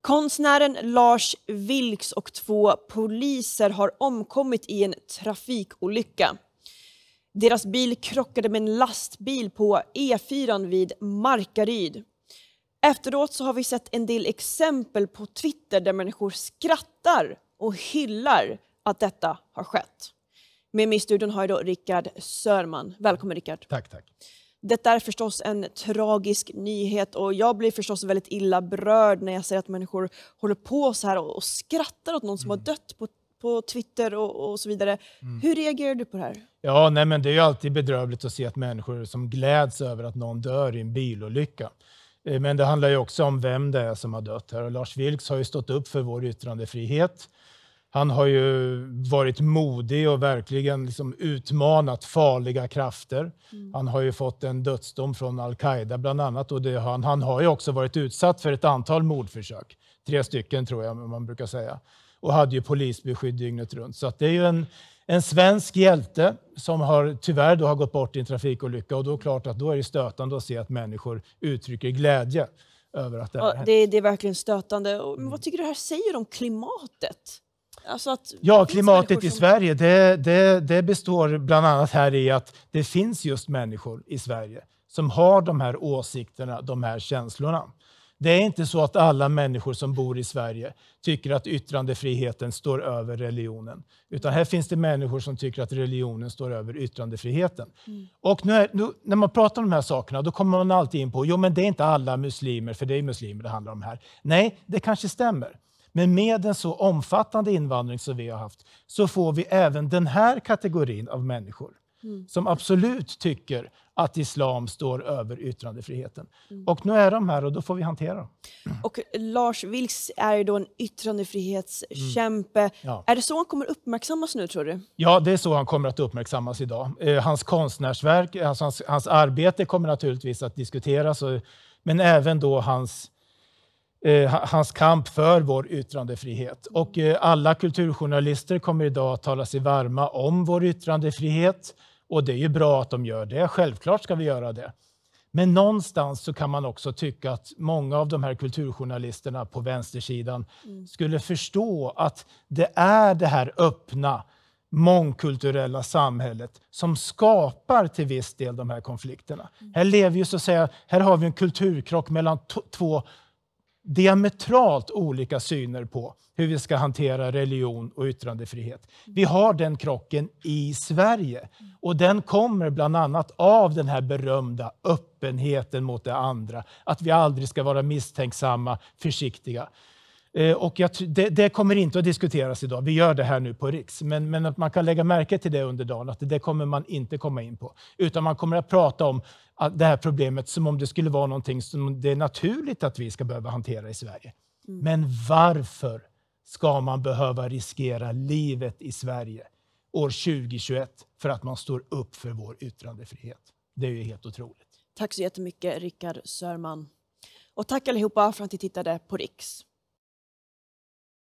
Konstnären Lars Vilks och två poliser har omkommit i en trafikolycka. Deras bil krockade med en lastbil på E4 vid Markaryd. Efteråt så har vi sett en del exempel på Twitter där människor skrattar och hyllar att detta har skett. Med mig i studion har jag då Rickard Sörman. Välkommen Rickard. Tack, tack. Detta är förstås en tragisk nyhet och jag blir förstås väldigt illa berörd när jag ser att människor håller på så här och skrattar åt någon som har mm. dött på, på Twitter och, och så vidare. Mm. Hur reagerar du på det här? Ja, nej, men det är ju alltid bedrövligt att se att människor som gläds över att någon dör i en bilolycka. Eh, men det handlar ju också om vem det är som har dött här och Lars Vilks har ju stått upp för vår yttrandefrihet han har ju varit modig och verkligen liksom utmanat farliga krafter. Mm. Han har ju fått en dödsdom från al-Qaida bland annat och han, han, har ju också varit utsatt för ett antal mordförsök. Tre stycken tror jag man brukar säga. Och hade ju polisbeskydd dygnet runt. Så det är ju en, en svensk hjälte som har, tyvärr då har gått bort i en trafikolycka och då är det klart att då är det stötande att se att människor uttrycker glädje över att det har hänt. det, det är verkligen stötande. Och, mm. Vad tycker du det här säger om klimatet Alltså att ja, klimatet i som... Sverige det, det, det består bland annat här i att det finns just människor i Sverige som har de här åsikterna, de här känslorna. Det är inte så att alla människor som bor i Sverige tycker att yttrandefriheten står över religionen. Utan här finns det människor som tycker att religionen står över yttrandefriheten. Mm. Och nu, är, nu när man pratar om de här sakerna då kommer man alltid in på jo men det är inte alla muslimer, för det är muslimer det handlar om här. Nej, det kanske stämmer. Men med en så omfattande invandring som vi har haft så får vi även den här kategorin av människor mm. som absolut tycker att islam står över yttrandefriheten. Mm. Och nu är de här och då får vi hantera dem. Och Lars Vilks är ju då en yttrandefrihetskämpe. Mm. Ja. Är det så han kommer uppmärksammas nu tror du? Ja, det är så han kommer att uppmärksammas idag. Eh, hans konstnärsverk, eh, alltså hans, hans arbete kommer naturligtvis att diskuteras, men även då hans Eh, hans kamp för vår yttrandefrihet. Och eh, alla kulturjournalister kommer idag att tala sig varma om vår yttrandefrihet. Och det är ju bra att de gör det, självklart ska vi göra det. Men någonstans så kan man också tycka att många av de här kulturjournalisterna på vänstersidan mm. skulle förstå att det är det här öppna, mångkulturella samhället som skapar till viss del de här konflikterna. Mm. Här lever ju så att säga, här har vi en kulturkrock mellan två diametralt olika syner på hur vi ska hantera religion och yttrandefrihet. Vi har den krocken i Sverige. Och den kommer bland annat av den här berömda öppenheten mot det andra. Att vi aldrig ska vara misstänksamma, försiktiga. Eh, och jag, det, det, kommer inte att diskuteras idag, vi gör det här nu på Riks. Men, men, att man kan lägga märke till det under dagen, att det kommer man inte komma in på. Utan man kommer att prata om ah, det här problemet som om det skulle vara någonting som det är naturligt att vi ska behöva hantera i Sverige. Mm. Men varför ska man behöva riskera livet i Sverige år 2021 för att man står upp för vår yttrandefrihet? Det är ju helt otroligt. Tack så jättemycket Rickard Sörman. Och tack allihopa för att ni tittade på Riks.